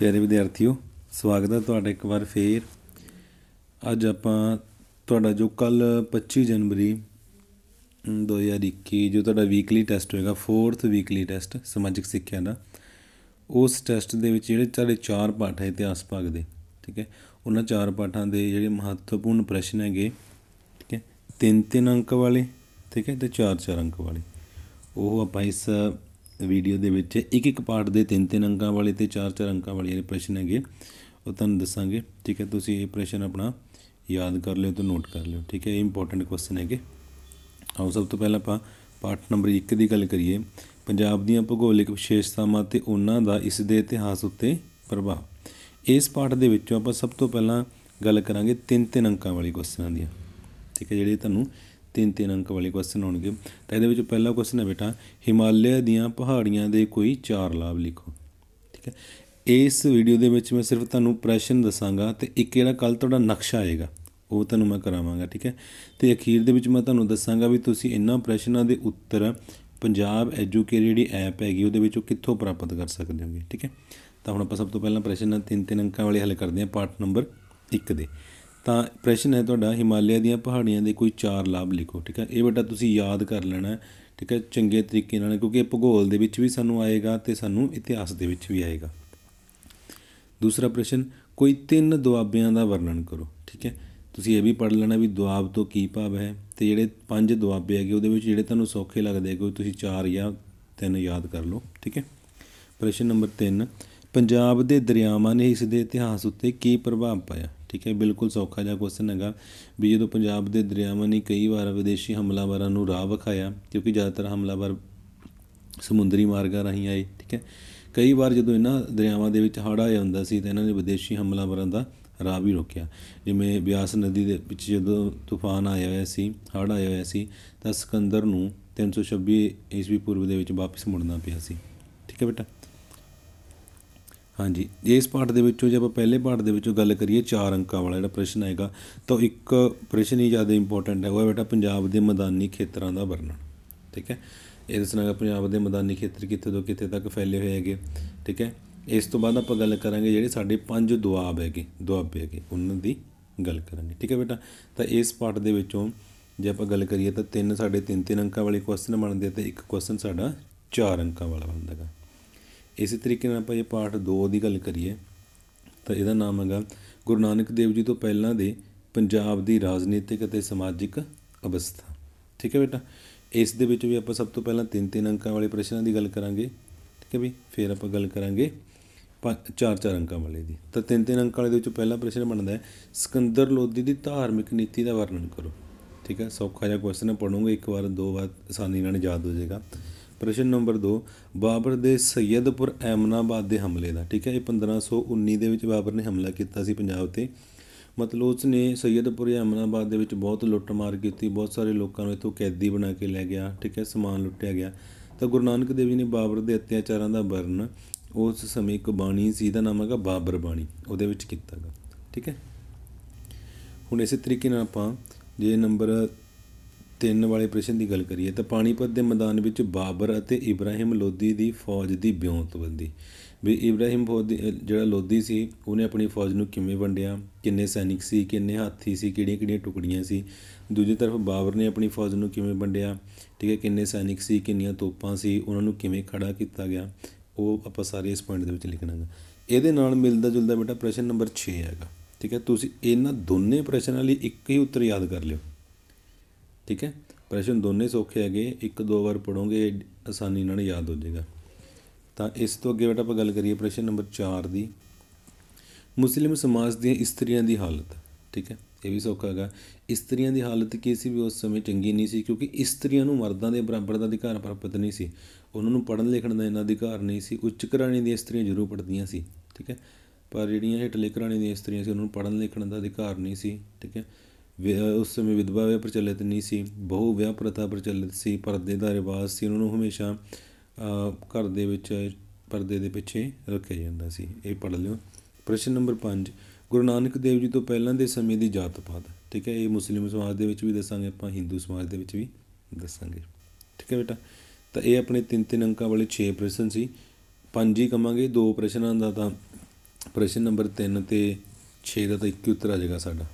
ਪਿਆਰੇ ਵਿਦਿਆਰਥੀਓ ਸਵਾਗਤ ਹੈ ਤੁਹਾਡਾ ਇੱਕ ਵਾਰ ਫੇਰ ਅੱਜ ਆਪਾਂ ਤੁਹਾਡਾ ਜੋ ਕੱਲ 25 ਜਨਵਰੀ 2021 ਜੋ ਤੁਹਾਡਾ ਵੀਕਲੀ ਟੈਸਟ ਹੋਏਗਾ 4th ਵੀਕਲੀ ਟੈਸਟ ਸਮਾਜਿਕ ਸਿੱਖਿਆ ਦਾ ਉਸ ਟੈਸਟ ਦੇ ਵਿੱਚ ਜਿਹੜੇ ਤੁਹਾਡੇ ਚਾਰ ਪਾਠ ਹੈ ਇਤਿਹਾਸ ਭਾਗ ਦੇ ਠੀਕ ਹੈ ਉਹਨਾਂ ਚਾਰ ਪਾਠਾਂ ਦੇ ਜਿਹੜੇ ਮਹੱਤਵਪੂਰਨ ਪ੍ਰਸ਼ਨ ਹੈਗੇ ਠੀਕ ਹੈ ਤਿੰਨ ਤਿੰਨ ਅੰਕ ਵਾਲੇ ਠੀਕ ਹੈ ਤੇ ਚਾਰ ਚਾਰ ਅੰਕ ਵਾਲੇ ਉਹ ਆਪਾਂ ਇਸ ਵੀਡੀਓ ਦੇ ਵਿੱਚ ਇੱਕ ਇੱਕ ਪਾਰਟ ਦੇ ਤਿੰਨ ਤਿੰਨ ਅੰਕਾਂ ਵਾਲੇ ਤੇ ਚਾਰ ਚਾਰ ਅੰਕਾਂ ਵਾਲੇ ਜਿਹੜੇ ਪ੍ਰਸ਼ਨ ਹੈਗੇ ਉਹ ਤੁਹਾਨੂੰ ਦੱਸਾਂਗੇ ਠੀਕ ਹੈ ਤੁਸੀਂ ਇਹ ਪ੍ਰਸ਼ਨ ਆਪਣਾ ਯਾਦ ਕਰ ਲਿਓ ਤੇ ਨੋਟ ਕਰ ਲਿਓ ਠੀਕ ਹੈ ਇਹ ਇੰਪੋਰਟੈਂਟ ਕੁਐਸਚਨ ਹੈਗੇ ਆਓ ਸਭ ਤੋਂ ਪਹਿਲਾਂ ਆਪਾਂ ਪਾਰਟ ਨੰਬਰ 1 ਦੀ ਗੱਲ ਕਰੀਏ ਪੰਜਾਬ ਦੀਆਂ ਭੂਗੋਲਿਕ ਵਿਸ਼ੇਸ਼ਤਾਵਾਂ ਤੇ ਉਹਨਾਂ ਦਾ ਇਸ ਦੇ ਇਤਿਹਾਸ ਉੱਤੇ ਪ੍ਰਭਾਵ ਇਸ ਪਾਠ ਦੇ ਵਿੱਚੋਂ ਆਪਾਂ ਸਭ ਤੋਂ ਪਹਿਲਾਂ ਗੱਲ ਕਰਾਂਗੇ ਤਿੰਨ ਤਿੰਨ ਅੰਕਾਂ ਵਾਲੀ ਕੁਐਸਚਨਾਂ ਦੀਆਂ ਠੀਕ ਹੈ ਜਿਹੜੇ ਤੁਹਾਨੂੰ ਤਿੰਨ ਤਿੰਨ ਅੰਕ ਵਾਲੇ ਕੁਐਸਚਨ ਹੋਣਗੇ ਤਾਂ ਇਹਦੇ ਵਿੱਚ ਪਹਿਲਾ ਕੁਐਸਚਨ ਹੈ ਬੇਟਾ ਹਿਮਾਲਿਆ ਦੀਆਂ ਪਹਾੜੀਆਂ ਦੇ ਕੋਈ ਚਾਰ ਲਾਭ ਲਿਖੋ ਠੀਕ ਹੈ ਇਸ ਵੀਡੀਓ ਦੇ ਵਿੱਚ ਮੈਂ ਸਿਰਫ ਤੁਹਾਨੂੰ ਪ੍ਰਸ਼ਨ ਦੱਸਾਂਗਾ ਤੇ ਇੱਕ ਜਿਹੜਾ ਕੱਲ ਤੁਹਾਡਾ ਨਕਸ਼ਾ ਆਏਗਾ ਉਹ ਤੁਹਾਨੂੰ ਮੈਂ ਕਰਾਵਾਂਗਾ ਠੀਕ ਹੈ ਤੇ ਅਖੀਰ ਦੇ ਵਿੱਚ ਮੈਂ ਤੁਹਾਨੂੰ ਦੱਸਾਂਗਾ ਵੀ ਤੁਸੀਂ ਇਹਨਾਂ ਪ੍ਰਸ਼ਨਾਂ ਦੇ ਉੱਤਰ ਪੰਜਾਬ ਐਜੂਕੇਟ ਜਿਹੜੀ ਐਪ ਹੈਗੀ ਉਹਦੇ ਵਿੱਚੋਂ ਕਿੱਥੋਂ ਪ੍ਰਾਪਤ ਕਰ ਸਕਦੇ ਹੋਗੇ ਠੀਕ ਹੈ ਤਾਂ ਹੁਣ ਆਪਾਂ ਸਭ ਤੋਂ ਪਹਿਲਾਂ ਪ੍ਰਸ਼ਨ ਤਿੰਨ ਤਿੰਨ ਅੰਕਾਂ ਵਾਲੇ ਹੱਲ ਕਰਦੇ ਹਾਂ ਪਾਰਟ ਨੰਬਰ 1 ਦੇ ਤਾਂ ਪ੍ਰਸ਼ਨ ਹੈ ਤੁਹਾਡਾ ਹਿਮਾਲਿਆ ਦੀਆਂ ਪਹਾੜੀਆਂ ਦੇ ਕੋਈ ਚਾਰ ਲਾਭ ਲਿਖੋ ਠੀਕ ਹੈ ਇਹ ਬੇਟਾ ਤੁਸੀਂ ਯਾਦ ਕਰ ਲੈਣਾ ਠੀਕ ਹੈ ਚੰਗੇ ਤਰੀਕੇ ਨਾਲ ਕਿਉਂਕਿ ਇਹ ਭੂਗੋਲ ਦੇ ਵਿੱਚ ਵੀ ਸਾਨੂੰ ਆਏਗਾ ਤੇ ਸਾਨੂੰ ਇਤਿਹਾਸ ਦੇ ਵਿੱਚ ਵੀ ਆਏਗਾ ਦੂਸਰਾ ਪ੍ਰਸ਼ਨ ਕੋਈ ਤਿੰਨ ਦੁਆਬਿਆਂ ਦਾ ਵਰਣਨ ਕਰੋ ਠੀਕ ਹੈ ਤੁਸੀਂ ਇਹ ਵੀ ਪੜ ਲੈਣਾ ਵੀ ਦੁਆਬ ਤੋਂ ਕੀ ਭਾਵ ਹੈ ਤੇ ਜਿਹੜੇ ਪੰਜ ਦੁਆਬੇ ਹੈਗੇ ਉਹਦੇ ਵਿੱਚ ਜਿਹੜੇ ਤੁਹਾਨੂੰ ਸੌਖੇ ਲੱਗਦੇ ਕੋਈ ਤੁਸੀਂ ਚਾਰ ਜਾਂ ਤਿੰਨ ਯਾਦ ਕਰ ਲਓ ਠੀਕ ਹੈ ਪ੍ਰਸ਼ਨ ਨੰਬਰ 3 ਪੰਜਾਬ ਦੇ ਦਰਿਆਵਾਂ ਨੇ ਇਸ ਦੇ ਇਤਿਹਾਸ ਉੱਤੇ ਕੀ ਪ੍ਰਭਾਵ ਪਾਇਆ ਠੀਕ ਹੈ ਬਿਲਕੁਲ ਸੌਖਾ ਜਿਹਾ ਕੁਐਸਚਨ ਹੈਗਾ ਵੀ ਜਦੋਂ ਪੰਜਾਬ ਦੇ ਦਰਿਆਵਾਂ ਨੇ ਕਈ ਵਾਰ ਵਿਦੇਸ਼ੀ ਹਮਲਾਵਰਾਂ ਨੂੰ ਰਾਹ ਵਿਖਾਇਆ ਕਿਉਂਕਿ ਜ਼ਿਆਦਾਤਰ ਹਮਲਾਵਰ ਸਮੁੰਦਰੀ ਮਾਰਗਾਂ ਰਾਹੀਂ ਆਏ ਠੀਕ ਹੈ ਕਈ ਵਾਰ ਜਦੋਂ ਇਹਨਾਂ ਦਰਿਆਵਾਂ ਦੇ ਵਿੱਚ ਹੜ੍ਹ ਆਇਆ ਹੁੰਦਾ ਸੀ ਤਾਂ ਇਹਨਾਂ ਨੇ ਵਿਦੇਸ਼ੀ ਹਮਲਾਵਰਾਂ ਦਾ ਰਾਹ ਵੀ ਰੋਕਿਆ ਜਿਵੇਂ ਬਿਆਸ ਨਦੀ ਦੇ ਵਿੱਚ ਜਦੋਂ ਤੂਫਾਨ ਆਇਆ ਹੋਇਆ ਸੀ ਹੜ੍ਹ ਆਇਆ ਹੋਇਆ ਸੀ ਤਾਂ ਸਿਕੰਦਰ ਨੂੰ 326 ਈਸਵੀ ਪੂਰਵ ਦੇ ਵਿੱਚ ਵਾਪਸ ਮੁੜਨਾ ਪਿਆ ਸੀ ਠੀਕ ਹੈ ਬੇਟਾ ਹਾਂਜੀ ਇਸ ਪਾਠ ਦੇ ਵਿੱਚੋਂ ਜੇ ਆਪਾਂ ਪਹਿਲੇ ਪਾਠ ਦੇ ਵਿੱਚੋਂ ਗੱਲ ਕਰੀਏ ਚਾਰ ਅੰਕਾਂ ਵਾਲਾ ਜਿਹੜਾ ਪ੍ਰਸ਼ਨ ਆਏਗਾ ਤਾਂ ਇੱਕ ਪ੍ਰਸ਼ਨ ਹੀ ਜ਼ਿਆਦਾ ਇੰਪੋਰਟੈਂਟ ਹੈ ਉਹ ਹੈ ਬੇਟਾ ਪੰਜਾਬ ਦੇ ਮੈਦਾਨੀ ਖੇਤਰਾਂ ਦਾ ਵਰਣਨ ਠੀਕ ਹੈ ਇਹ ਦੱਸਣਾ ਪੰਜਾਬ ਦੇ ਮੈਦਾਨੀ ਖੇਤਰ ਕਿੱਥੇ ਤੋਂ ਕਿੱਥੇ ਤੱਕ ਫੈਲੇ ਹੋਏ ਹੈਗੇ ਠੀਕ ਹੈ ਇਸ ਤੋਂ ਬਾਅਦ ਆਪਾਂ ਗੱਲ ਕਰਾਂਗੇ ਜਿਹੜੇ ਸਾਡੇ ਪੰਜ ਦੁਆਬ ਹੈਗੇ ਦੁਆਬੇ ਹੈਗੇ ਉਹਨਾਂ ਦੀ ਗੱਲ ਕਰਾਂਗੇ ਠੀਕ ਹੈ ਬੇਟਾ ਤਾਂ ਇਸ ਪਾਠ ਦੇ ਵਿੱਚੋਂ ਜੇ ਆਪਾਂ ਗੱਲ ਕਰੀਏ ਤਾਂ ਤਿੰਨ ਸਾਡੇ ਤਿੰਨ ਤਿੰਨ ਅੰਕਾਂ ਵਾਲੇ ਕੁਐਸਚਨ ਬਣਦੇ ਤੇ ਇੱਕ ਕੁਐਸਚਨ ਸਾਡਾ ਚਾਰ ਅੰਕਾਂ ਵਾਲਾ ਬਣਦਾ ਹੈ ਇਸੇ ਤਰੀਕੇ ਨਾਲ ਆਪਾਂ ਜੇ ਪਾਠ 2 ਦੀ ਗੱਲ ਕਰੀਏ ਤਾਂ ਇਹਦਾ ਨਾਮ ਹੈਗਾ ਗੁਰੂ ਨਾਨਕ ਦੇਵ ਜੀ ਤੋਂ ਪਹਿਲਾਂ ਦੇ ਪੰਜਾਬ ਦੀ ਰਾਜਨੀਤਿਕ ਅਤੇ ਸਮਾਜਿਕ ਅਵਸਥਾ ਠੀਕ ਹੈ ਬੇਟਾ ਇਸ ਦੇ ਵਿੱਚ ਵੀ ਆਪਾਂ ਸਭ ਤੋਂ ਪਹਿਲਾਂ ਤਿੰਨ ਤਿੰਨ ਅੰਕਾਂ ਵਾਲੇ ਪ੍ਰਸ਼ਨਾਂ ਦੀ ਗੱਲ ਕਰਾਂਗੇ ਠੀਕ ਹੈ ਵੀ ਫਿਰ ਆਪਾਂ ਗੱਲ ਕਰਾਂਗੇ ਚਾਰ ਚਾਰ ਅੰਕਾਂ ਵਾਲੇ ਦੀ ਤਾਂ ਤਿੰਨ ਤਿੰਨ ਅੰਕਾਂ ਵਾਲੇ ਦੇ ਵਿੱਚ ਪਹਿਲਾ ਪ੍ਰਸ਼ਨ ਬਣਦਾ ਹੈ ਸਿਕੰਦਰ ਲੋਧੀ ਦੀ ਧਾਰਮਿਕ ਨੀਤੀ ਦਾ ਵਰਣਨ ਕਰੋ ਠੀਕ ਹੈ ਸੌਖਾ ਜਿਹਾ ਕੁਐਸਚਨ ਪੜੋਗੇ ਇੱਕ ਵਾਰ ਦੋ ਵਾਰ ਆਸਾਨੀ ਨਾਲ ਯਾਦ ਹੋ ਜਾਏਗਾ ਪ੍ਰਸ਼ਨ ਨੰਬਰ 2 ਬਾਬਰ ਦੇ ਸੈਦਪੁਰ ਐਮਨਾਬਾਦ ਦੇ ਹਮਲੇ ਦਾ ਠੀਕ ਹੈ ਇਹ 1519 ਦੇ ਵਿੱਚ ਬਾਬਰ ਨੇ ਹਮਲਾ ਕੀਤਾ ਸੀ ਪੰਜਾਬ ਤੇ ਮਤਲਬ ਉਸ ਨੇ ਸੈਦਪੁਰ ਐਮਨਾਬਾਦ ਦੇ ਵਿੱਚ ਬਹੁਤ ਲੁੱਟਮਾਰ ਕੀਤੀ ਬਹੁਤ ਸਾਰੇ ਲੋਕਾਂ ਨੂੰ ਇਥੋਂ ਕੈਦੀ ਬਣਾ ਕੇ ਲੈ ਗਿਆ ਠੀਕ ਹੈ ਸਮਾਨ ਲੁੱਟਿਆ ਗਿਆ ਤਾਂ ਗੁਰੂ ਨਾਨਕ ਦੇਵ ਜੀ ਨੇ ਬਾਬਰ ਦੇ ਅਤਿਆਚਾਰਾਂ ਦਾ ਵਰਣ ਉਸ ਸਮੇਂ ਇੱਕ ਬਾਣੀ ਸੀ ਦਾ ਨਾਮ ਹੈਗਾ ਬਾਬਰ ਬਾਣੀ ਉਹਦੇ ਵਿੱਚ ਕੀਤਾਗਾ ਠੀਕ ਹੈ ਹੁਣ ਇਸੇ ਤਰੀਕੇ ਨਾਲ ਆਪਾਂ ਜੇ ਨੰਬਰ ਤਿੰਨ ਵਾਲੇ ਪ੍ਰਸ਼ਨ ਦੀ ਗੱਲ ਕਰੀਏ ਤਾਂ ਪਾਣੀਪਤ ਦੇ ਮੈਦਾਨ ਵਿੱਚ ਬਾਬਰ ਅਤੇ ਇਬਰਾਹਿਮ ਲੋਦੀ ਦੀ ਫੌਜ ਦੀ ਬਿਉਂਤਬੰਦੀ ਵੀ ਇਬਰਾਹਿਮ ਫੌਜ ਜਿਹੜਾ ਲੋਦੀ ਸੀ ਉਹਨੇ ਆਪਣੀ ਫੌਜ ਨੂੰ ਕਿਵੇਂ ਵੰਡਿਆ ਕਿੰਨੇ ਸੈਨਿਕ ਸੀ ਕਿੰਨੇ ਹਾਥੀ ਸੀ ਕਿਹੜੀਆਂ ਕਿਹੜੀਆਂ ਟੁਕੜੀਆਂ ਸੀ ਦੂਜੀ ਤਰਫ ਬਾਬਰ ਨੇ ਆਪਣੀ ਫੌਜ ਨੂੰ ਕਿਵੇਂ ਵੰਡਿਆ ਠੀਕ ਹੈ ਕਿੰਨੇ ਸੈਨਿਕ ਸੀ ਕਿੰਨੀਆਂ ਤੋਪਾਂ ਸੀ ਉਹਨਾਂ ਨੂੰ ਕਿਵੇਂ ਖੜਾ ਕੀਤਾ ਗਿਆ ਉਹ ਆਪਾਂ ਸਾਰੇ ਇਸ ਪੁਆਇੰਟ ਦੇ ਵਿੱਚ ਲਿਖਣਾਗਾ ਇਹਦੇ ਨਾਲ ਮਿਲਦਾ ਜੁਲਦਾ ਬੇਟਾ ਪ੍ਰਸ਼ਨ ਨੰਬਰ 6 ਹੈਗਾ ਠੀਕ ਹੈ ਤੁਸੀਂ ਇਹਨਾਂ ਦੋਨੇ ਪ੍ਰਸ਼ਨਾਂ ਲਈ ਇੱਕ ਹੀ ਉੱਤਰ ਯਾਦ ਕਰ ਲਿਓ ਠੀਕ ਹੈ ਪ੍ਰਸ਼ਨ ਦੋਨੇ ਸੌਖੇ ਹੈਗੇ ਇੱਕ ਦੋ ਵਾਰ ਪੜੋਗੇ ਆਸਾਨੀ ਨਾਲ ਯਾਦ ਹੋ ਜਾਏਗਾ ਤਾਂ ਇਸ ਤੋਂ ਅੱਗੇ ਬੇਟਾ ਆਪਾਂ ਗੱਲ ਕਰੀਏ ਪ੍ਰਸ਼ਨ ਨੰਬਰ 4 ਦੀ ਮੁਸਲਿਮ ਸਮਾਜ ਦੀਆਂ ਇਸਤਰੀਆਂ ਦੀ ਹਾਲਤ ਠੀਕ ਹੈ ਇਹ ਵੀ ਸੌਖਾ ਹੈਗਾ ਇਸਤਰੀਆਂ ਦੀ ਹਾਲਤ ਕਿਸੇ ਵੀ ਉਸ ਸਮੇਂ ਚੰਗੀ ਨਹੀਂ ਸੀ ਕਿਉਂਕਿ ਇਸਤਰੀਆਂ ਨੂੰ ਮਰਦਾਂ ਦੇ ਬਰਾਬਰ ਦਾ ਅਧਿਕਾਰ ਪ੍ਰਾਪਤ ਨਹੀਂ ਸੀ ਉਹਨਾਂ ਨੂੰ ਪੜਨ ਲਿਖਣ ਦਾ ਇਹਨਾਂ ਅਧਿਕਾਰ ਨਹੀਂ ਸੀ ਉੱਚ ਘਰਾਣੇ ਦੀਆਂ ਇਸਤਰੀਆਂ ਜ਼ਰੂਰ ਪੜਦੀਆਂ ਸੀ ਠੀਕ ਹੈ ਪਰ ਜਿਹੜੀਆਂ ਹੇਠਲੇ ਘਰਾਣੇ ਦੀਆਂ ਇਸਤਰੀਆਂ ਸੀ ਉਹਨਾਂ ਨੂੰ ਪੜਨ ਲਿਖਣ ਦਾ ਅਧਿਕਾਰ ਨਹੀਂ ਸੀ ਠੀਕ ਹੈ ਉਸ ਸਮੇਂ ਵਿਧਵਾ ਵਿਆਹ ਪ੍ਰਚਲਿਤ ਨਹੀਂ ਸੀ ਬਹੁ ਵਿਆਹ ਪ੍ਰਥਾ ਪ੍ਰਚਲਿਤ ਸੀ ਪਰਦੇ ਦਾ ਰਿਵਾਜ ਸੀ ਉਹਨਾਂ ਨੂੰ ਹਮੇਸ਼ਾ ਘਰ ਦੇ ਵਿੱਚ ਪਰਦੇ ਦੇ ਪਿੱਛੇ ਰੱਖਿਆ ਜਾਂਦਾ ਸੀ ਇਹ ਪੜ ਲਿਓ ਪ੍ਰਸ਼ਨ ਨੰਬਰ 5 ਗੁਰੂ ਨਾਨਕ ਦੇਵ ਜੀ ਤੋਂ ਪਹਿਲਾਂ ਦੇ ਸਮੇਂ ਦੀ ਜਾਤ ਪਾਤ ਠੀਕ ਹੈ ਇਹ ਮੁਸਲਿਮ ਸਮਾਜ ਦੇ ਵਿੱਚ ਵੀ ਦੱਸਾਂਗੇ ਆਪਾਂ ਹਿੰਦੂ ਸਮਾਜ ਦੇ ਵਿੱਚ ਵੀ ਦੱਸਾਂਗੇ ਠੀਕ ਹੈ ਬੇਟਾ ਤਾਂ ਇਹ ਆਪਣੇ ਤਿੰਨ ਤਿੰਨ ਅੰਕਾਂ ਵਾਲੇ 6 ਪ੍ਰਸ਼ਨ ਸੀ ਪੰਜ ਹੀ ਕਮਾਂਗੇ ਦੋ ਪ੍ਰਸ਼ਨਾਂ ਦਾ ਤਾਂ ਪ੍ਰਸ਼ਨ ਨੰਬਰ 3 ਤੇ 6 ਦਾ ਤਾਂ ਇੱਕ ਹੀ ਉੱਤਰ ਆ ਜਾਏਗਾ ਸਾਡਾ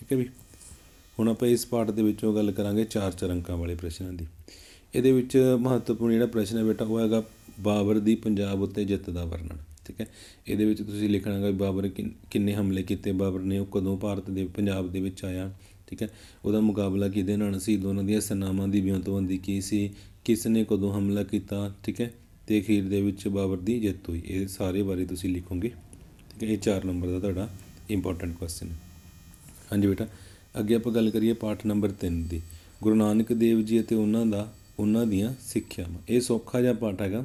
ਠੀਕ ਹੈ ਵੀ ਹੁਣ ਆਪਾਂ ਇਸ ਪਾਠ ਦੇ ਵਿੱਚੋਂ ਗੱਲ ਕਰਾਂਗੇ ਚਾਰ ਚਰੰਕਾਂ ਵਾਲੇ ਪ੍ਰਸ਼ਨਾਂ ਦੀ ਇਹਦੇ ਵਿੱਚ ਮਹੱਤਵਪੂਰਨ ਜਿਹੜਾ ਪ੍ਰਸ਼ਨ ਹੈ ਬੇਟਾ ਉਹ ਹੈਗਾ ਬਾਬਰ ਦੀ ਪੰਜਾਬ ਉੱਤੇ ਜਿੱਤ ਦਾ ਵਰਣਨ ਠੀਕ ਹੈ ਇਹਦੇ ਵਿੱਚ ਤੁਸੀਂ ਲਿਖਣਾਗਾ ਬਾਬਰ ਕਿੰਨੇ ਹਮਲੇ ਕੀਤੇ ਬਾਬਰ ਨੇ ਉਹ ਕਦੋਂ ਭਾਰਤ ਦੇ ਪੰਜਾਬ ਦੇ ਵਿੱਚ ਆਇਆ ਠੀਕ ਹੈ ਉਹਦਾ ਮੁਕਾਬਲਾ ਕਿਹਦੇ ਨਾਲ ਸੀ ਦੋਨਾਂ ਦੀਆਂ ਸਨਾਮਾਂ ਦੀ ਵਿਉਂਤਬੰਦੀ ਕੀ ਸੀ ਕਿਸ ਨੇ ਕਦੋਂ ਹਮਲਾ ਕੀਤਾ ਠੀਕ ਹੈ ਤੇ ਅਖੀਰ ਦੇ ਵਿੱਚ ਬਾਬਰ ਦੀ ਜਿੱਤ ਹੋਈ ਇਹ ਸਾਰੇ ਬਾਰੇ ਤੁਸੀਂ ਲਿਖੋਗੇ ਠੀਕ ਹੈ ਇਹ 4 ਨੰਬਰ ਦਾ ਤੁਹਾਡਾ ਇੰਪੋਰਟੈਂਟ ਕੁਐਸਚਨ ਹੈ ਹਾਂਜੀ ਬੇਟਾ ਅੱਗੇ ਆਪਾਂ ਗੱਲ ਕਰੀਏ ਪਾਠ ਨੰਬਰ 3 ਦੀ ਗੁਰੂ ਨਾਨਕ ਦੇਵ ਜੀ ਅਤੇ ਉਹਨਾਂ ਦਾ ਉਹਨਾਂ ਦੀਆਂ ਸਿੱਖਿਆਵਾਂ ਇਹ ਸੌਖਾ ਜਿਹਾ ਪਾਠ ਹੈਗਾ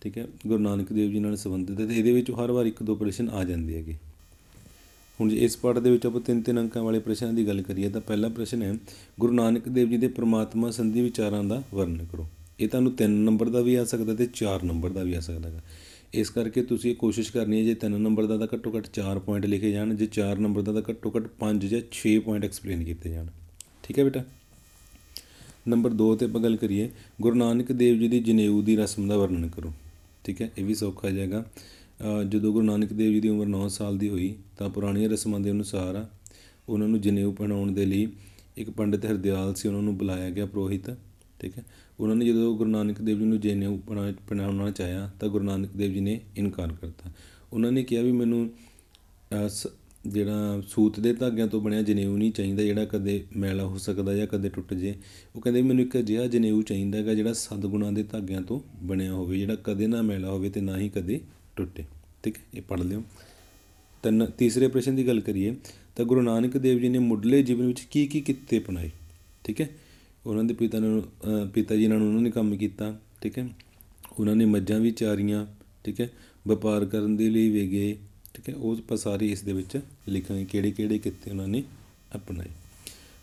ਠੀਕ ਹੈ ਗੁਰੂ ਨਾਨਕ ਦੇਵ ਜੀ ਨਾਲ ਸੰਬੰਧਿਤ ਹੈ ਤੇ ਇਹਦੇ ਵਿੱਚ ਹਰ ਵਾਰ ਇੱਕ ਦੋ ਪ੍ਰਸ਼ਨ ਆ ਜਾਂਦੇ ਹੈਗੇ ਹੁਣ ਜੇ ਇਸ ਪਾਠ ਦੇ ਵਿੱਚ ਆਪਾਂ ਤਿੰਨ ਤਿੰਨ ਅੰਕਾਂ ਵਾਲੇ ਪ੍ਰਸ਼ਨਾਂ ਦੀ ਗੱਲ ਕਰੀਏ ਤਾਂ ਪਹਿਲਾ ਪ੍ਰਸ਼ਨ ਹੈ ਗੁਰੂ ਨਾਨਕ ਦੇਵ ਜੀ ਦੇ ਪ੍ਰਮਾਤਮਾ ਸੰਧੀ ਵਿਚਾਰਾਂ ਦਾ ਵਰਣਨ ਕਰੋ ਇਹ ਤੁਹਾਨੂੰ 3 ਨੰਬਰ ਦਾ ਵੀ ਆ ਸਕਦਾ ਤੇ 4 ਨੰਬਰ ਦਾ ਵੀ ਆ ਸਕਦਾ ਹੈ ਇਸ ਕਰਕੇ ਤੁਸੀਂ ਇਹ ਕੋਸ਼ਿਸ਼ ਕਰਨੀ ਹੈ ਜੇ 3 ਨੰਬਰ ਦਾ ਤਾਂ ਘੱਟੋ ਘੱਟ 4 ਪੁਆਇੰਟ ਲਿਖੇ ਜਾਣ ਜੇ 4 ਨੰਬਰ ਦਾ ਤਾਂ ਘੱਟੋ ਘੱਟ 5 ਜਾਂ 6 ਪੁਆਇੰਟ ਐਕਸਪਲੇਨ ਕੀਤੇ ਜਾਣ ਠੀਕ ਹੈ ਬੇਟਾ ਨੰਬਰ 2 ਤੇ ਆਪਾਂ ਗੱਲ ਕਰੀਏ ਗੁਰੂ ਨਾਨਕ ਦੇਵ ਜੀ ਦੀ ਜਨੇਊ ਦੀ ਰਸਮ ਦਾ ਵਰਣਨ ਕਰੋ ਠੀਕ ਹੈ ਇਹ ਵੀ ਸੌਖਾ ਜਾਏਗਾ ਜਦੋਂ ਗੁਰੂ ਨਾਨਕ ਦੇਵ ਜੀ ਦੀ ਉਮਰ 9 ਸਾਲ ਦੀ ਹੋਈ ਤਾਂ ਪੁਰਾਣੀਆਂ ਰਸਮਾਂ ਦੇ ਅਨੁਸਾਰ ਉਹਨਾਂ ਨੂੰ ਜਨੇਊ ਪਹਿਨਾਉਣ ਦੇ ਲਈ ਇੱਕ ਪੰਡਿਤ ਹਰਦਿਆਲ ਸੀ ਉਹਨਾਂ ਨੂੰ ਬੁਲਾਇਆ ਗਿਆ ਪ੍ਰੋਹਿਤ ਠੀਕ ਹੈ ਉਹਨਾਂ ਨੇ ਜਦੋਂ ਗੁਰੂ ਨਾਨਕ ਦੇਵ ਜੀ ਨੂੰ ਜਨੇਊ ਬਣਾ ਬਣਾਉਣਾ ਚਾਹਿਆ ਤਾਂ ਗੁਰੂ ਨਾਨਕ ਦੇਵ ਜੀ ਨੇ ਇਨਕਾਰ ਕਰਤਾ ਉਹਨਾਂ ਨੇ ਕਿਹਾ ਵੀ ਮੈਨੂੰ ਜਿਹੜਾ ਸੂਤ ਦੇ ਧਾਗਿਆਂ ਤੋਂ ਬਣਿਆ ਜਨੇਊ ਨਹੀਂ ਚਾਹੀਦਾ ਜਿਹੜਾ ਕਦੇ ਮੈਲਾ ਹੋ ਸਕਦਾ ਜਾਂ ਕਦੇ ਟੁੱਟ ਜੇ ਉਹ ਕਹਿੰਦੇ ਮੈਨੂੰ ਇੱਕ ਅਜਿਹਾ ਜਨੇਊ ਚਾਹੀਦਾ ਹੈਗਾ ਜਿਹੜਾ ਸਤਗੁਣਾਂ ਦੇ ਧਾਗਿਆਂ ਤੋਂ ਬਣਿਆ ਹੋਵੇ ਜਿਹੜਾ ਕਦੇ ਨਾ ਮੈਲਾ ਹੋਵੇ ਤੇ ਨਾ ਹੀ ਕਦੇ ਟੁੱਟੇ ਠੀਕ ਹੈ ਇਹ ਪੜ ਲਿਓ ਤਿੰਨ ਤੀਸਰੇ ਪ੍ਰਸ਼ਨ ਦੀ ਗੱਲ ਕਰੀਏ ਤਾਂ ਗੁਰੂ ਨਾਨਕ ਦੇਵ ਜੀ ਨੇ ਮੁੱਢਲੇ ਜੀਵਨ ਵਿੱਚ ਕੀ ਕੀ ਕਿੱਤੇ ਅਪਣਾਏ ਠੀਕ ਹੈ ਉਹਨਾਂ ਦੇ ਪਿਤਾ ਨੂੰ ਪਿਤਾ ਜੀ ਨਾਲ ਉਹਨਾਂ ਨੇ ਕੰਮ ਕੀਤਾ ਠੀਕ ਹੈ ਉਹਨਾਂ ਨੇ ਮੱਝਾਂ ਵੀ ਚਾਰੀਆਂ ਠੀਕ ਹੈ ਵਪਾਰ ਕਰਨ ਦੇ ਲਈ ਵੀ ਗਏ ਠੀਕ ਹੈ ਉਹ ਪਸਾਰੀ ਇਸ ਦੇ ਵਿੱਚ ਲਿਖਾਂਗੇ ਕਿਹੜੇ ਕਿਹੜੇ ਕਿੱਤੇ ਉਹਨਾਂ ਨੇ ਅਪਣਾਏ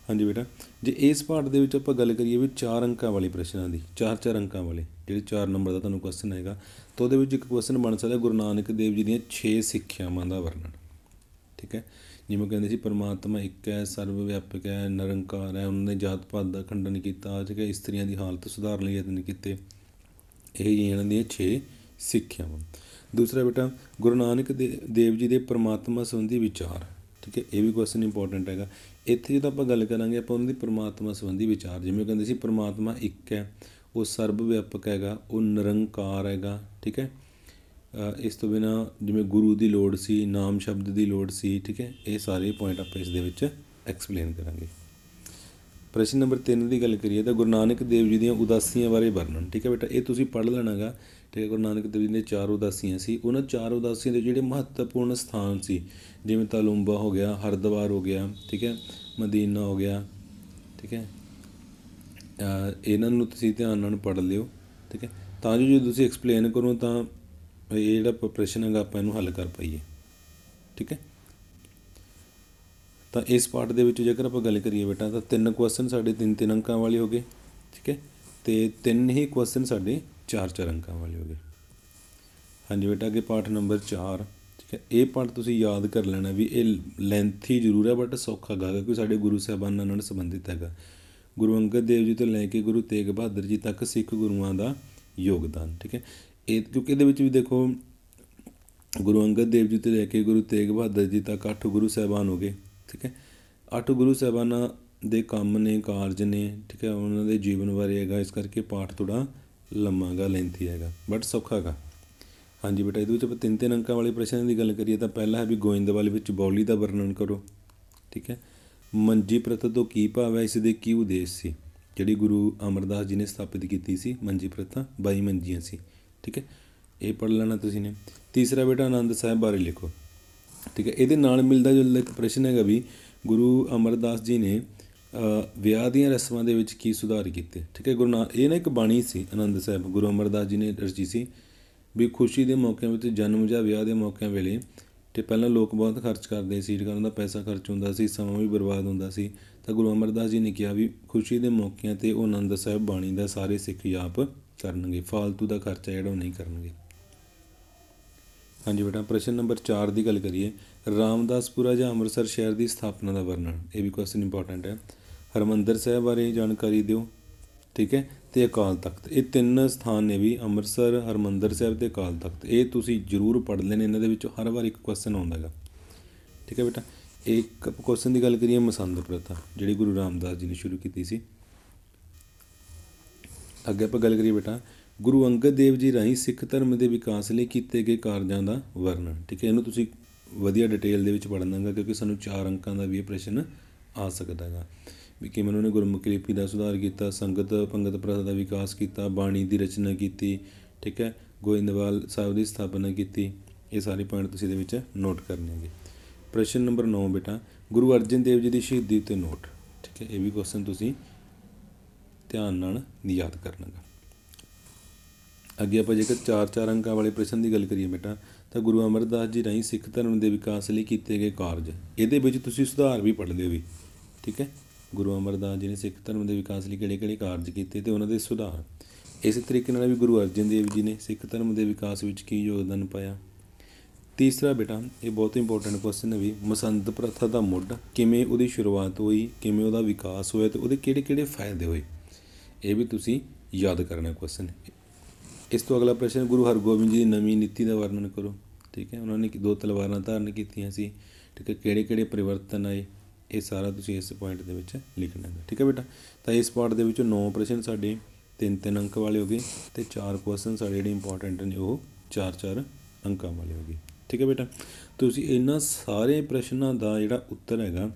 ਹਾਂਜੀ ਬੇਟਾ ਜੇ ਇਸ ਪਾਰਟ ਦੇ ਵਿੱਚ ਆਪਾਂ ਗੱਲ ਕਰੀਏ ਵੀ ਚਾਰ ਅੰਕਾਂ ਵਾਲੀ ਪ੍ਰਸ਼ਨਾਂ ਦੀ ਚਾਰ ਚਾਰ ਅੰਕਾਂ ਵਾਲੇ ਜਿਹੜੇ ਚਾਰ ਨੰਬਰ ਦਾ ਤੁਹਾਨੂੰ ਕੁਐਸਚਨ ਆਏਗਾ ਤਾਂ ਉਹਦੇ ਵਿੱਚ ਇੱਕ ਕੁਐਸਚਨ ਬਣ ਸਕਦਾ ਗੁਰੂ ਨਾਨਕ ਦੇਵ ਜੀ ਦੀਆਂ 6 ਸਿੱਖਿਆਵਾਂ ਦਾ ਵਰਣਨ ਠੀਕ ਹੈ ਜਿਵੇਂ ਕਹਿੰਦੇ ਸੀ ਪਰਮਾਤਮਾ ਇੱਕ ਹੈ ਸਰਵ ਵਿਆਪਕ ਹੈ ਨਿਰੰਕਾਰ ਹੈ ਉਹਨੇ ਜਾਤ ਪਾਤ ਦਾ ਖੰਡਨ ਕੀਤਾ ਠੀਕ ਹੈ ਇਸਤਰੀਆਂ ਦੀ ਹਾਲਤ ਸੁਧਾਰਨ ਲਈ ਯਤਨ ਕੀਤੇ ਇਹ ਇਹਨਾਂ ਦੀਆਂ 6 ਸਿੱਖਿਆਵਾਂ ਦੂਸਰਾ ਬੇਟਾ ਗੁਰੂ ਨਾਨਕ ਦੇਵ ਜੀ ਦੇ ਪਰਮਾਤਮਾ ਸੰਬੰਧੀ ਵਿਚਾਰ ਠੀਕ ਹੈ ਇਹ ਵੀ ਕੁਐਸਚਨ ਇੰਪੋਰਟੈਂਟ ਹੈਗਾ ਇੱਥੇ ਜਦੋਂ ਆਪਾਂ ਗੱਲ ਕਰਾਂਗੇ ਆਪਾਂ ਉਹਨਾਂ ਦੀ ਪਰਮਾਤਮਾ ਸੰਬੰਧੀ ਵਿਚਾਰ ਜਿਵੇਂ ਕਹਿੰਦੇ ਸੀ ਪਰਮਾਤਮਾ ਇੱਕ ਹੈ ਉਹ ਸਰਬ ਵਿਆਪਕ ਹੈਗਾ ਉਹ ਨਿਰੰਕਾਰ ਹੈਗਾ ਠੀਕ ਹੈ ਇਸ ਤੋਂ ਬਿਨਾ ਜਿਵੇਂ ਗੁਰੂ ਦੀ ਲੋੜ ਸੀ ਨਾਮ ਸ਼ਬਦ ਦੀ ਲੋੜ ਸੀ ਠੀਕ ਹੈ ਇਹ ਸਾਰੇ ਪੁਆਇੰਟ ਆਪਾਂ ਇਸ ਦੇ ਵਿੱਚ ਐਕਸਪਲੇਨ ਕਰਾਂਗੇ ਪ੍ਰਸ਼ਨ ਨੰਬਰ 3 ਦੀ ਗੱਲ ਕਰੀਏ ਤਾਂ ਗੁਰੂ ਨਾਨਕ ਦੇਵ ਜੀ ਦੀਆਂ ਉਦਾਸੀਆਂ ਬਾਰੇ ਵਰਣਨ ਠੀਕ ਹੈ ਬੇਟਾ ਇਹ ਤੁਸੀਂ ਪੜ੍ਹ ਲੈਣਾਗਾ ਠੀਕ ਹੈ ਗੁਰੂ ਨਾਨਕ ਦੇਵ ਜੀ ਨੇ ਚਾਰ ਉਦਾਸੀਆਂ ਸੀ ਉਹਨਾਂ ਚਾਰ ਉਦਾਸੀਆਂ ਦੇ ਜਿਹੜੇ ਮਹੱਤਵਪੂਰਨ ਸਥਾਨ ਸੀ ਜਿਵੇਂ ਤਲੁੰਬਾ ਹੋ ਗਿਆ ਹਰਦਵਾਰ ਹੋ ਗਿਆ ਠੀਕ ਹੈ ਮਦੀਨਾ ਹੋ ਗਿਆ ਠੀਕ ਹੈ ਇਹਨਾਂ ਨੂੰ ਤੁਸੀਂ ਧਿਆਨ ਨਾਲ ਪੜ੍ਹ ਲਿਓ ਠੀਕ ਹੈ ਤਾਂ ਜੋ ਜੇ ਤੁਸੀਂ ਐਕਸਪਲੇਨ ਕਰੋ ਤਾਂ ਇਹ ਜਿਹੜਾ ਪ੍ਰਸ਼ਨ ਹੈਗਾ ਆਪਾਂ ਇਹਨੂੰ ਹੱਲ ਕਰ ਪਾਈਏ ਠੀਕ ਹੈ ਤਾਂ ਇਸ ਪਾਰਟ ਦੇ ਵਿੱਚ ਜੇਕਰ ਆਪਾਂ ਗੱਲ ਕਰੀਏ ਬੇਟਾ ਤਾਂ ਤਿੰਨ ਕੁਐਸਚਨ ਸਾਡੇ ਤਿੰਨ ਤਿੰਨ ਅੰਕਾਂ ਵਾਲੇ ਹੋਗੇ ਠੀਕ ਹੈ ਤੇ ਤਿੰਨ ਹੀ ਕੁਐਸਚਨ ਸਾਡੇ ਚਾਰ ਚਾਰ ਅੰਕਾਂ ਵਾਲੇ ਹੋਗੇ ਹਾਂਜੀ ਬੇਟਾ ਕਿ ਪਾਠ ਨੰਬਰ 4 ਠੀਕ ਹੈ ਇਹ ਪਾਠ ਤੁਸੀਂ ਯਾਦ ਕਰ ਲੈਣਾ ਵੀ ਇਹ ਲੈਂਥੀ ਜ਼ਰੂਰ ਹੈ ਬਟ ਸੌਖਾ ਗਾ ਕਿਉਂਕਿ ਸਾਡੇ ਗੁਰੂ ਸਾਹਿਬਾਨ ਨਾਲ ਸੰਬੰਧਿਤ ਹੈਗਾ ਗੁਰੂ ਅੰਗਦ ਦੇਵ ਜੀ ਤੋਂ ਲੈ ਕੇ ਗੁਰੂ ਤੇਗ ਬਹਾਦਰ ਜੀ ਤੱਕ ਸਿੱਖ ਗੁਰੂਆਂ ਦਾ ਯੋਗਦਾਨ ਠੀਕ ਹੈ ਇਹ ਕਿਉਂਕਿ ਇਹਦੇ ਵਿੱਚ ਵੀ ਦੇਖੋ ਗੁਰੂ ਅੰਗਦ ਦੇਵ ਜੀ ਤੋਂ ਲੈ ਕੇ ਗੁਰੂ ਤੇਗ ਬਹਾਦਰ ਜੀ ਤੱਕ ਅੱਠ ਗੁਰੂ ਸਹਿਬਾਨ ਹੋ ਗਏ ਠੀਕ ਹੈ ਅੱਠ ਗੁਰੂ ਸਹਿਬਾਨਾਂ ਦੇ ਕੰਮ ਨੇ ਕਾਰਜ ਨੇ ਠੀਕ ਹੈ ਉਹਨਾਂ ਦੇ ਜੀਵਨ ਬਾਰੇ ਹੈਗਾ ਇਸ ਕਰਕੇ ਪਾਠ ਥੋੜਾ ਲੰਮਾਗਾ ਲੈਂਦੀ ਹੈਗਾ ਬਟ ਸੌਖਾਗਾ ਹਾਂਜੀ ਬੇਟਾ ਇਹਦੇ ਵਿੱਚ ਆਪਾਂ ਤਿੰਨ ਤਿੰਨ ਅੰਕਾਂ ਵਾਲੇ ਪ੍ਰਸ਼ਨ ਦੀ ਗੱਲ ਕਰੀਏ ਤਾਂ ਪਹਿਲਾ ਹੈ ਵੀ ਗੋਇੰਦਵਾਲ ਵਿੱਚ ਬੌਲੀ ਦਾ ਵਰਣਨ ਕਰੋ ਠੀਕ ਹੈ ਮੰਜੀ ਪ੍ਰਥਾ ਤੋਂ ਕੀ ਭਾਵ ਹੈ ਇਸ ਦੇ ਕੀ ਉਦੇਸ਼ ਸੀ ਜਿਹੜੀ ਗੁਰੂ ਅਮਰਦਾਸ ਜੀ ਨੇ ਸਥਾਪਿਤ ਕੀਤੀ ਸੀ ਮੰਜੀ ਪ੍ਰਥਾ 22 ਮੰਜੀਆਂ ਸੀ ਠੀਕ ਹੈ ਇਹ ਪੜ ਲੈਣਾ ਤੁਸੀਂ ਨੇ ਤੀਸਰਾ ਬੇਟਾ ਆਨੰਦ ਸਾਹਿਬ ਬਾਰੇ ਲਿਖੋ ਠੀਕ ਹੈ ਇਹਦੇ ਨਾਲ ਮਿਲਦਾ ਜੁਲਦਾ ਇੱਕ ਪ੍ਰਸ਼ਨ ਹੈਗਾ ਵੀ ਗੁਰੂ ਅਮਰਦਾਸ ਜੀ ਨੇ ਵਿਆਹ ਦੀਆਂ ਰਸਮਾਂ ਦੇ ਵਿੱਚ ਕੀ ਸੁਧਾਰ ਕੀਤੇ ਠੀਕ ਹੈ ਗੁਰੂ ਨਾਨਕ ਇਹ ਨਾ ਇੱਕ ਬਾਣੀ ਸੀ ਆਨੰਦ ਸਾਹਿਬ ਗੁਰੂ ਅਮਰਦਾਸ ਜੀ ਨੇ ਰਚੀ ਸੀ ਵੀ ਖੁਸ਼ੀ ਦੇ ਮੌਕਿਆਂ ਵਿੱਚ ਜਨਮ ਜਾਂ ਵਿਆਹ ਦੇ ਮੌਕਿਆਂ ਵੇਲੇ ਤੇ ਪਹਿਲਾਂ ਲੋਕ ਬਹੁਤ ਖਰਚ ਕਰਦੇ ਸੀ ਕਰਨ ਦਾ ਪੈਸਾ ਖਰਚ ਹੁੰਦਾ ਸੀ ਸਮਾਂ ਵੀ ਬਰਬਾਦ ਹੁੰਦਾ ਸੀ ਤਾਂ ਗੁਰੂ ਅਮਰਦਾਸ ਜੀ ਨੇ ਕਿਹਾ ਵੀ ਖੁਸ਼ੀ ਦੇ ਮੌਕਿਆਂ ਤੇ ਉਹ ਆਨੰਦ ਸਾਹਿਬ ਬਾਣੀ ਦਾ ਸਾਰੇ ਸਿੱਖ ਆਪ ਕਰਨਗੇ ਫालतू ਦਾ ਖਰਚਾ ਜਿਹੜਾ ਉਹ ਨਹੀਂ ਕਰਨਗੇ ਹਾਂਜੀ ਬੇਟਾ ਪ੍ਰਸ਼ਨ ਨੰਬਰ 4 ਦੀ ਗੱਲ ਕਰੀਏ ਰਾਮਦਾਸਪੁਰਾ ਜਾਂ ਅੰਮ੍ਰਿਤਸਰ ਸ਼ਹਿਰ ਦੀ ਸਥਾਪਨਾ ਦਾ ਵਰਣਨ ਇਹ ਵੀ ਕੁਐਸਚਨ ਇੰਪੋਰਟੈਂਟ ਹੈ ਹਰਮੰਦਰ ਸਾਹਿਬ ਬਾਰੇ ਜਾਣਕਾਰੀ ਦਿਓ ਠੀਕ ਹੈ ਤੇ ਅਕਾਲ ਤਖਤ ਇਹ ਤਿੰਨ ਸਥਾਨ ਨੇ ਵੀ ਅੰਮ੍ਰਿਤਸਰ ਹਰਮੰਦਰ ਸਾਹਿਬ ਤੇ ਅਕਾਲ ਤਖਤ ਇਹ ਤੁਸੀਂ ਜ਼ਰੂਰ ਪੜ੍ਹ ਲੈਣੇ ਇਹਨਾਂ ਦੇ ਵਿੱਚੋਂ ਹਰ ਵਾਰ ਇੱਕ ਕੁਐਸਚਨ ਆਉਂਦਾ ਹੈਗਾ ਠੀਕ ਹੈ ਬੇਟਾ ਇੱਕ ਕੁਐਸਚਨ ਦੀ ਗੱਲ ਕਰੀਏ ਮਸੰਦ ਪ੍ਰਥਾ ਜਿਹੜੀ ਗੁਰੂ ਰਾਮਦਾਸ ਜੀ ਨੇ ਸ਼ੁਰੂ ਕੀਤੀ ਸੀ ਅੱਗੇ ਆਪਾਂ ਗੱਲ ਕਰੀਏ ਬੇਟਾ ਗੁਰੂ ਅੰਗਦ ਦੇਵ ਜੀ ਰਾਹੀਂ ਸਿੱਖ ਧਰਮ ਦੇ ਵਿਕਾਸ ਲਈ ਕੀਤੇ ਗਏ ਕਾਰਜਾਂ ਦਾ ਵਰਣਨ ਠੀਕ ਹੈ ਇਹਨੂੰ ਤੁਸੀਂ ਵਧੀਆ ਡਿਟੇਲ ਦੇ ਵਿੱਚ ਪੜਨਾਗਾ ਕਿਉਂਕਿ ਸਾਨੂੰ ਚਾਰ ਅੰਕਾਂ ਦਾ ਵੀ ਇਹ ਪ੍ਰਸ਼ਨ ਆ ਸਕਦਾ ਹੈਗਾ ਵੀ ਕਿਵੇਂ ਉਹਨਾਂ ਨੇ ਗੁਰਮੁਖੀ ਲਿਪੀ ਦਾ ਸੁਧਾਰ ਕੀਤਾ ਸੰਗਤ ਪੰਗਤ ਪ੍ਰਥਾ ਦਾ ਵਿਕਾਸ ਕੀਤਾ ਬਾਣੀ ਦੀ ਰਚਨਾ ਕੀਤੀ ਠੀਕ ਹੈ ਗੋਇੰਦਵਾਲ ਸਾਹਿਬ ਦੀ ਸਥਾਪਨਾ ਕੀਤੀ ਇਹ ਸਾਰੇ ਪੁਆਇੰਟ ਤੁਸੀਂ ਦੇ ਵਿੱਚ ਨੋਟ ਕਰਨੇ ਪ੍ਰਸ਼ਨ ਨੰਬਰ 9 ਬੇਟਾ ਗੁਰੂ ਅਰਜਨ ਦੇਵ ਜੀ ਦੀ ਸ਼ਹੀਦੀ ਤੇ ਨੋਟ ਠੀਕ ਹੈ ਇਹ ਵੀ ਕੁਐਸਚਨ ਤੁਸੀਂ ਧਿਆਨ ਨਾਲ ਯਾਦ ਕਰਨਾਗਾ ਅੱਗੇ ਆਪਾਂ ਜੇਕਰ ਚਾਰ ਚਾਰ ਅੰਕਾਂ ਵਾਲੇ ਪ੍ਰਸ਼ਨ ਦੀ ਗੱਲ ਕਰੀਏ ਬੇਟਾ ਤਾਂ ਗੁਰੂ ਅਮਰਦਾਸ ਜੀ ਰਾਹੀਂ ਸਿੱਖ ਧਰਮ ਦੇ ਵਿਕਾਸ ਲਈ ਕੀਤੇ ਗਏ ਕਾਰਜ ਇਹਦੇ ਵਿੱਚ ਤੁਸੀਂ ਸੁਧਾਰ ਵੀ ਪੜ੍ਹ ਲਿਓ ਵੀ ਠੀਕ ਹੈ ਗੁਰੂ ਅਮਰਦਾਸ ਜੀ ਨੇ ਸਿੱਖ ਧਰਮ ਦੇ ਵਿਕਾਸ ਲਈ ਕਿਹੜੇ-ਕਿਹੜੇ ਕਾਰਜ ਕੀਤੇ ਤੇ ਉਹਨਾਂ ਦੇ ਸੁਧਾਰ ਇਸੇ ਤਰੀਕੇ ਨਾਲ ਵੀ ਗੁਰੂ ਅਰਜਨ ਦੇਵ ਜੀ ਨੇ ਸਿੱਖ ਧਰਮ ਦੇ ਵਿਕਾਸ ਵਿੱਚ ਕੀ ਯੋਗਦਾਨ ਪਾਇਆ ਤੀਸਰਾ ਬੇਟਾ ਇਹ ਬਹੁਤ ਇੰਪੋਰਟੈਂਟ ਕੁਐਸਚਨ ਹੈ ਵੀ ਮਸੰਦ ਪ੍ਰਥਾ ਦਾ ਮੁੱਢ ਕਿਵੇਂ ਉਹਦੀ ਸ਼ੁਰੂਆਤ ਹੋਈ ਕਿਵੇਂ ਉਹਦਾ ਵਿਕਾਸ ਹੋਇਆ ਤੇ ਉਹਦੇ ਕਿਹੜੇ-ਕਿਹੜੇ ਫਾਇਦੇ ਹੋਏ ਇਹ ਵੀ ਤੁਸੀਂ ਯਾਦ ਕਰਨਾ ਕੁਐਸਚਨ ਇਸ ਤੋਂ ਅਗਲਾ ਪ੍ਰਸ਼ਨ ਗੁਰੂ ਹਰਗੋਬਿੰਦ ਜੀ ਦੀ ਨਵੀਂ ਨੀਤੀ ਦਾ ਵਰਣਨ ਕਰੋ ਠੀਕ ਹੈ ਉਹਨਾਂ ਨੇ ਦੋ ਤਲਵਾਰਾਂ ਧਾਰਨ ਕੀਤੀਆਂ ਸੀ ਠੀਕ ਹੈ ਕਿਹੜੇ ਕਿਹੜੇ ਪਰਿਵਰਤਨ ਆਏ ਇਹ ਸਾਰਾ ਤੁਸੀਂ ਇਸ ਪੁਆਇੰਟ ਦੇ ਵਿੱਚ ਲਿਖਣਾ ਹੈ ਠੀਕ ਹੈ ਬੇਟਾ ਤਾਂ ਇਸ ਪਾਰਟ ਦੇ ਵਿੱਚ 9 ਪ੍ਰਸ਼ਨ ਸਾਡੇ ਤਿੰਨ ਤਿੰਨ ਅੰਕ ਵਾਲੇ ਹੋਗੇ ਤੇ ਚਾਰ ਕੁਐਸਚਨ ਸਾਡੇ ਜਿਹੜੇ ਇੰਪੋਰਟੈਂਟ ਨੇ ਉਹ ਚਾਰ ਚਾਰ ਅੰਕਾਂ ਵਾਲੇ ਹੋਗੇ ਠੀਕ ਹੈ ਬੇਟਾ ਤੁਸੀਂ ਇਹਨਾਂ ਸਾਰੇ ਪ੍ਰਸ਼ਨਾਂ ਦਾ ਜਿਹੜਾ ਉੱਤਰ ਹੈਗਾ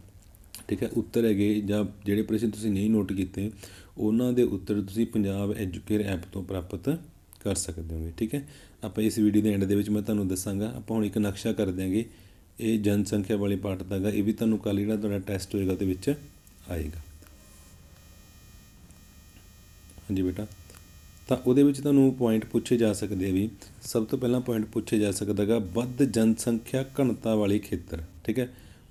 ਠੀਕ ਹੈ ਉੱਤਰ ਹੈਗੇ ਜਾਂ ਜਿਹੜੇ ਪ੍ਰਸ਼ਨ ਤੁਸੀਂ ਨਹੀਂ ਨੋਟ ਕੀਤੇ ਉਹਨਾਂ ਦੇ ਉੱਤਰ ਤੁਸੀਂ ਪੰਜਾਬ ਐਜੂਕੇਅਰ ਐਪ ਤੋਂ ਪ੍ਰਾਪਤ ਕਰ ਸਕਦੇ ਹੋਗੇ ਠੀਕ ਹੈ ਆਪਾਂ ਇਸ ਵੀਡੀਓ ਦੇ ਐਂਡ ਦੇ ਵਿੱਚ ਮੈਂ ਤੁਹਾਨੂੰ ਦੱਸਾਂਗਾ ਆਪਾਂ ਹੁਣ ਇੱਕ ਨਕਸ਼ਾ ਕਰ ਦਿਆਂਗੇ ਇਹ ਜਨਸੰਖਿਆ ਵਾਲੇ ਪਾਰਟ ਦਾਗਾ ਇਹ ਵੀ ਤੁਹਾਨੂੰ ਕੱਲ ਜਿਹੜਾ ਤੁਹਾਡਾ ਟੈਸਟ ਹੋਏਗਾ ਤੇ ਵਿੱਚ ਆਏਗਾ ਹਾਂਜੀ ਬੇਟਾ ਤਾਂ ਉਹਦੇ ਵਿੱਚ ਤੁਹਾਨੂੰ ਪੁਆਇੰਟ ਪੁੱਛੇ ਜਾ ਸਕਦੇ ਆ ਵੀ ਸਭ ਤੋਂ ਪਹਿਲਾਂ ਪੁਆਇੰਟ ਪੁੱਛੇ ਜਾ ਸਕਦਾਗਾ ਵੱਧ ਜਨਸੰਖਿਆ ਘਣਤਾ ਵਾਲੇ ਖੇਤਰ ਠੀਕ ਹੈ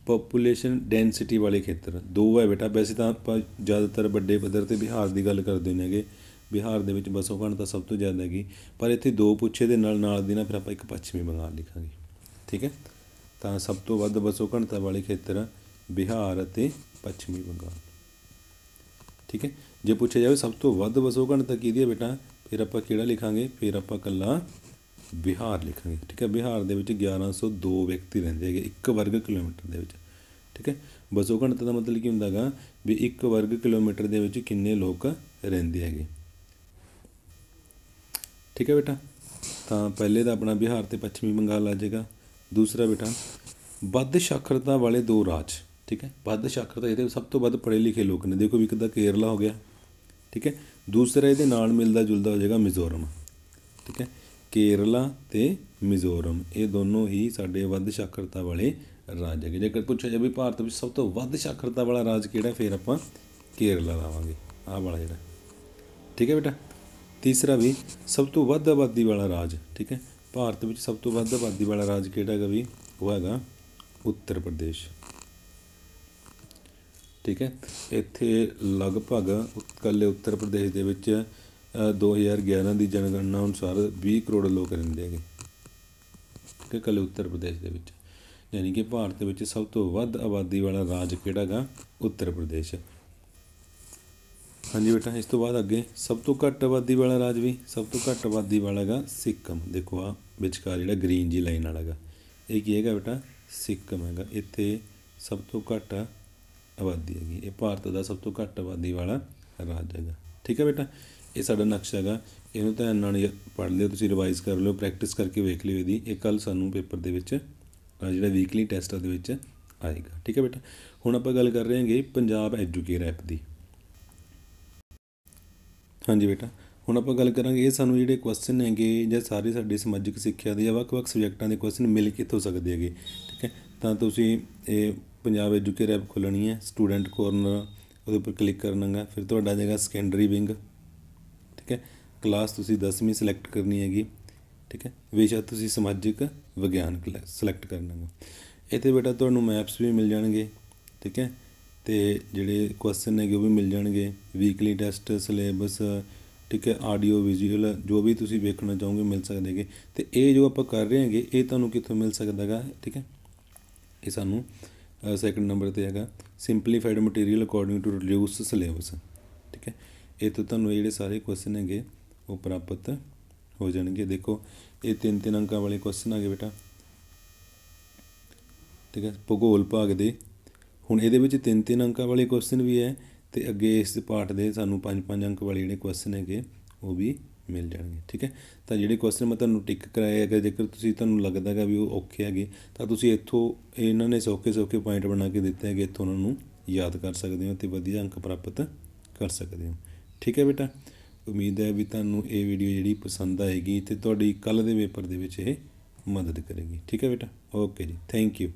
ਪੋਪੂਲੇਸ਼ਨ ਡੈਂਸਿਟੀ ਵਾਲੇ ਖੇਤਰ ਦੋ ਹੈ ਬੇਟਾ ਵੈਸੇ ਤਾਂ ਆਪਾਂ ਜ਼ਿਆਦਾਤਰ ਵੱਡੇ ਪੱਧਰ ਤੇ ਬਿਹਾਰ ਦੀ ਗੱਲ ਕਰਦੇ ਨੇਗੇ ਬਿਹਾਰ ਦੇ ਵਿੱਚ ਬਸੋ ਘਣ ਤਾਂ ਸਭ ਤੋਂ ਜ਼ਿਆਦਾ ਹੈਗੀ ਪਰ ਇੱਥੇ ਦੋ ਪੁੱਛੇ ਦੇ ਨਾਲ ਨਾਲ ਦੀ ਨਾ ਫਿਰ ਆਪਾਂ ਇੱਕ ਪੱਛਮੀ ਬੰਗਾਲ ਲਿਖਾਂਗੇ ਠੀਕ ਹੈ ਤਾਂ ਸਭ ਤੋਂ ਵੱਧ ਬਸੋਂ ਘਣਤਾ ਵਾਲੇ ਖੇਤਰ ਬਿਹਾਰ ਅਤੇ ਪੱਛਮੀ ਬੰਗਾਲ ਠੀਕ ਹੈ ਜੇ ਪੁੱਛਿਆ ਜਾਵੇ ਸਭ ਤੋਂ ਵੱਧ ਤਾਂ ਘਣਤਾ ਕਿਹਦੀ ਹੈ ਬੇਟਾ ਫਿਰ ਆਪਾਂ ਕਿਹੜਾ ਲਿਖਾਂਗੇ ਫਿਰ ਆਪਾਂ ਕੱਲਾ ਬਿਹਾਰ ਲਿਖਾਂਗੇ ਠੀਕ ਹੈ ਬਿਹਾਰ ਦੇ ਵਿੱਚ 1102 ਵਿਅਕਤੀ ਰਹਿੰਦੇ ਹੈਗੇ 1 ਵਰਗ ਕਿਲੋਮੀਟਰ ਦੇ ਵਿੱਚ ਠੀਕ ਹੈ ਬਸੋ ਘਣਤਾ ਦਾ ਮਤਲਬ ਕੀ ਹੁੰਦਾਗਾ ਵੀ 1 ਵਰਗ ਕਿਲੋਮੀਟਰ ਦੇ ਵਿੱਚ ਕਿੰਨੇ ਲੋਕ ਰਹਿੰਦੇ ਹੈਗੇ ਠੀਕ ਹੈ ਬੇਟਾ ਤਾਂ ਪਹਿਲੇ ਦਾ ਆਪਣਾ ਬਿਹਾਰ ਤੇ ਪੱਛਮੀ ਬੰਗਾਲ ਆ ਜਾਏਗਾ ਦੂਸਰਾ ਬੇਟਾ ਵੱਧ ਸਾਖਰਤਾ ਵਾਲੇ ਦੋ ਰਾਜ ਠੀਕ ਹੈ ਵੱਧ ਸਾਖਰਤਾ ਇਹਦੇ ਸਭ ਤੋਂ ਵੱਧ ਪੜ੍ਹੇ ਲਿਖੇ ਲੋਕ ਨੇ ਦੇਖੋ ਵੀ ਇੱਕ ਕੇਰਲਾ ਹੋ ਗਿਆ ਠੀਕ ਹੈ ਦੂਸਰਾ ਇਹਦੇ ਨਾਲ ਮਿਲਦਾ ਜੁਲਦਾ ਹੋ ਜਾਏਗਾ ਮਿਜ਼ੋਰਮ ਠੀਕ ਹੈ ਕੇਰਲਾ ਤੇ ਮਿਜ਼ੋਰਮ ਇਹ ਦੋਨੋਂ ਹੀ ਸਾਡੇ ਵੱਧ ਸਾਖਰਤਾ ਵਾਲੇ ਰਾਜ ਹੈ ਜੇਕਰ ਪੁੱਛਿਆ ਜਾਵੇ ਭਾਰਤ ਵਿੱਚ ਸਭ ਤੋਂ ਵੱਧ ਸਾਖਰਤਾ ਵਾਲਾ ਰਾਜ ਕਿਹੜਾ ਫਿਰ ਆਪਾਂ ਕੇਰਲਾ ਲਾਵਾਂਗੇ ਆਹ ਵਾਲਾ ਜਿਹੜਾ ਠੀਕ ਹੈ ਬੇਟਾ ਤੀਸਰਾ ਵੀ ਸਭ ਤੋਂ ਵੱਧ ਆਬਾਦੀ ਵਾਲਾ ਰਾਜ ਠੀਕ ਹੈ ਭਾਰਤ ਵਿੱਚ ਸਭ ਤੋਂ ਵੱਧ ਆਬਾਦੀ ਵਾਲਾ ਰਾਜ ਕਿਹੜਾ ਹੈਗਾ ਵੀ ਉਹ ਹੈਗਾ ਉੱਤਰ ਪ੍ਰਦੇਸ਼ ਠੀਕ ਹੈ ਇੱਥੇ ਲਗਭਗ ਕੱਲੇ ਉੱਤਰ ਪ੍ਰਦੇਸ਼ ਦੇ ਵਿੱਚ 2011 ਦੀ ਜਨਗਣਨਾ ਅਨੁਸਾਰ 20 ਕਰੋੜ ਲੋਕ ਰਹਿੰਦੇ ਹੈਗੇ ਕਿ ਕੱਲ ਉੱਤਰ ਪ੍ਰਦੇਸ਼ ਦੇ ਵਿੱਚ ਯਾਨੀ ਕਿ ਭਾਰਤ ਵਿੱਚ ਸਭ ਤੋਂ ਵੱਧ ਆਬਾਦੀ ਵਾਲਾ ਰਾਜ ਕਿਹੜਾ ਉੱਤਰ ਪ੍ਰਦੇਸ਼ ਹਾਂਜੀ ਬੇਟਾ ਇਸ ਤੋਂ ਬਾਅਦ ਅੱਗੇ ਸਭ ਤੋਂ ਘੱਟ ਆਬਾਦੀ ਵਾਲਾ ਰਾਜ ਵੀ ਸਭ ਤੋਂ ਘੱਟ ਆਬਾਦੀ ਵਾਲਾ ਸਿੱਕਮ ਦੇਖੋ ਆ ਵਿਚਕਾਰ ਜਿਹੜਾ ਗ੍ਰੀਨ ਜੀ ਲਾਈਨ ਵਾਲਾ ਹੈਗਾ ਇਹ ਕੀ ਹੈਗਾ ਬੇਟਾ ਸਿੱਕਮ ਹੈਗਾ ਇੱਥੇ ਸਭ ਤੋਂ ਘੱਟ ਆਬਾਦੀ ਹੈਗੀ ਇਹ ਭਾਰਤ ਦਾ ਸਭ ਤੋਂ ਘੱਟ ਆਬਾਦੀ ਵਾਲਾ ਰਾਜ ਹੈਗਾ ਠੀਕ ਹੈ ਬੇਟਾ ਇਹ ਸਾਡਾ ਨਕਸ਼ਾ ਹੈਗਾ ਇਹਨੂੰ ਤਾਂ ਨਾਲ ਪੜ੍ਹ ਲਿਓ ਤੁਸੀਂ ਰਿਵਾਈਜ਼ ਕਰ ਲਿਓ ਪ੍ਰੈਕਟਿਸ ਕਰਕੇ ਵੇਖ ਲਿਓ ਇਹਦੀ ਇਹ ਕੱਲ ਸਾਨੂੰ ਪੇਪਰ ਦੇ ਵਿੱਚ ਜਿਹੜਾ ਵੀਕਲੀ ਟੈਸਟ ਆ ਦੇ ਵਿੱਚ ਆਏਗਾ ਠੀਕ ਹੈ ਬੇਟਾ ਹੁਣ ਆਪਾਂ ਗੱਲ ਕਰ ਰਹੇ ਹਾਂਗੇ ਪੰਜਾਬ ਐਜੂਕੇਅਰ ਐਪ ਦੀ ਹਾਂਜੀ ਬੇਟਾ ਹੁਣ ਆਪਾਂ ਗੱਲ ਕਰਾਂਗੇ ਇਹ ਸਾਨੂੰ ਜਿਹੜੇ ਕੁਐਸਚਨ ਹੈਗੇ ਜਾਂ ਸਾਰੇ ਸਾਡੇ ਸਮਾਜਿਕ ਸਿੱਖਿਆ ਦੇ ਜਾਂ ਵੱਖ-ਵੱਖ ਸਬਜੈਕਟਾਂ ਦੇ ਕੁਐਸਚਨ ਮਿਲ ਕਿੱਥੋਂ ਸਕਦੇ ਹੈਗੇ ਠੀਕ ਹੈ ਤਾਂ ਤੁਸੀਂ ਇਹ ਪੰਜਾਬ ਐਜੂਕੇਅਰ ਐਪ ਖੋਲਣੀ ਹੈ ਸਟੂਡੈਂਟ ਕੋਰਨਰ ਉਹਦੇ ਉੱਪਰ ਕਲਿੱਕ ਕਰਨਾਗਾ ਫਿਰ ਤੁਹਾਡਾ ਜਾਏਗਾ ਸੈਕੰਡਰੀ ਵਿੰਗ ਠੀਕ ਹੈ ਕਲਾਸ ਤੁਸੀਂ 10ਵੀਂ ਸਿਲੈਕਟ ਕਰਨੀ ਹੈਗੀ ਠੀਕ ਹੈ ਵਿਸ਼ਾ ਤੁਸੀਂ ਸਮਾਜਿਕ ਵਿਗਿਆਨ ਸਿਲੈਕਟ ਕਰਨਾ ਹੈ ਇੱਥੇ ਬੇਟਾ ਤੁਹਾਨੂੰ ਮੈਪਸ ਵੀ ਮਿਲ ਜਾਣਗੇ ਠੀਕ ਹੈ ਤੇ ਜਿਹੜੇ ਕੁਐਸਚਨ ਹੈਗੇ ਉਹ ਵੀ ਮਿਲ ਜਾਣਗੇ ਵੀਕਲੀ ਟੈਸਟ ਸਿਲੇਬਸ ਠੀਕ ਹੈ ਆਡੀਓ ਵਿਜ਼ੂਅਲ ਜੋ ਵੀ ਤੁਸੀਂ ਵੇਖਣਾ ਚਾਹੋਗੇ ਮਿਲ ਸਕਦੇਗੇ ਤੇ ਇਹ ਜੋ ਆਪਾਂ ਕਰ ਰਹੇ ਹਾਂਗੇ ਇਹ ਤੁਹਾਨੂੰ ਕਿੱਥੋਂ ਮਿਲ ਸਕਦਾਗਾ ਠੀਕ ਹੈ ਇਹ ਸਾਨੂੰ ਸੈਕੰਡ ਨੰਬਰ ਤੇ ਹੈਗਾ simplified material according to reduce syllabus ਠੀਕ ਹੈ ਇਹ ਤੋਂ ਤੁਹਾਨੂੰ ਜਿਹੜੇ ਸਾਰੇ ਕੁਐਸਚਨ ਹੈਗੇ ਉਹ ਪ੍ਰਾਪਤ ਹੋ ਜਾਣਗੇ ਦੇਖੋ ਇਹ ਤਿੰਨ ਤਿੰਨ ਅੰਕਾਂ ਵਾਲੇ ਕੁਐਸਚਨ ਆਗੇ ਬੇਟਾ ਠੀਕ ਹੈ ਭੂਗੋਲ ਭਾਗ ਦੇ ਹੁਣ ਇਹਦੇ ਵਿੱਚ ਤਿੰਨ ਤਿੰਨ ਅੰਕਾਂ ਵਾਲੇ ਕੁਐਸਚਨ ਵੀ ਹੈ ਤੇ ਅੱਗੇ ਇਸ ਪਾਰਟ ਦੇ ਸਾਨੂੰ ਪੰਜ ਪੰਜ ਅੰਕ ਵਾਲੇ ਜਿਹੜੇ ਕੁਐਸਚਨ ਹੈਗੇ ਉਹ ਵੀ ਮਿਲ ਜਾਣਗੇ ਠੀਕ ਹੈ ਤਾਂ ਜਿਹੜੇ ਕੁਐਸਚਨ ਮੈਂ ਤੁਹਾਨੂੰ ਟਿਕ ਕਰਾਏ ਅਗਰ ਜੇਕਰ ਤੁਸੀਂ ਤੁਹਾਨੂੰ ਲੱਗਦਾ ਹੈਗਾ ਵੀ ਉਹ ਔਖੇ ਹੈਗੇ ਤਾਂ ਤੁਸੀਂ ਇੱਥੋਂ ਇਹਨਾਂ ਨੇ ਸੌਕੇ ਸੌਕੇ ਪੁਆਇੰਟ ਬਣਾ ਕੇ ਦਿੱਤੇ ਹੈਗੇ ਇੱਥੋਂ ਉਹਨਾਂ ਨੂੰ ਯਾਦ ਕਰ ਸਕਦੇ ਹੋ ਤੇ ਵਧੀਆ ਅੰਕ ਪ੍ਰਾਪਤ ਕਰ ਸਕਦੇ ਹੋ ਠੀਕ ਹੈ ਬੇਟਾ ਉਮੀਦ ਹੈ ਵੀ ਤੁਹਾਨੂੰ ਇਹ ਵੀਡੀਓ ਜਿਹੜੀ ਪਸੰਦ ਆਏਗੀ ਤੇ ਤੁਹਾਡੀ ਕੱਲ ਦੇ ਪੇਪਰ ਦੇ ਵਿੱਚ ਇਹ ਮਦਦ ਕਰੇਗੀ ਠੀਕ ਹੈ ਬੇਟਾ ਓਕੇ ਜੀ ਥੈਂਕ ਯੂ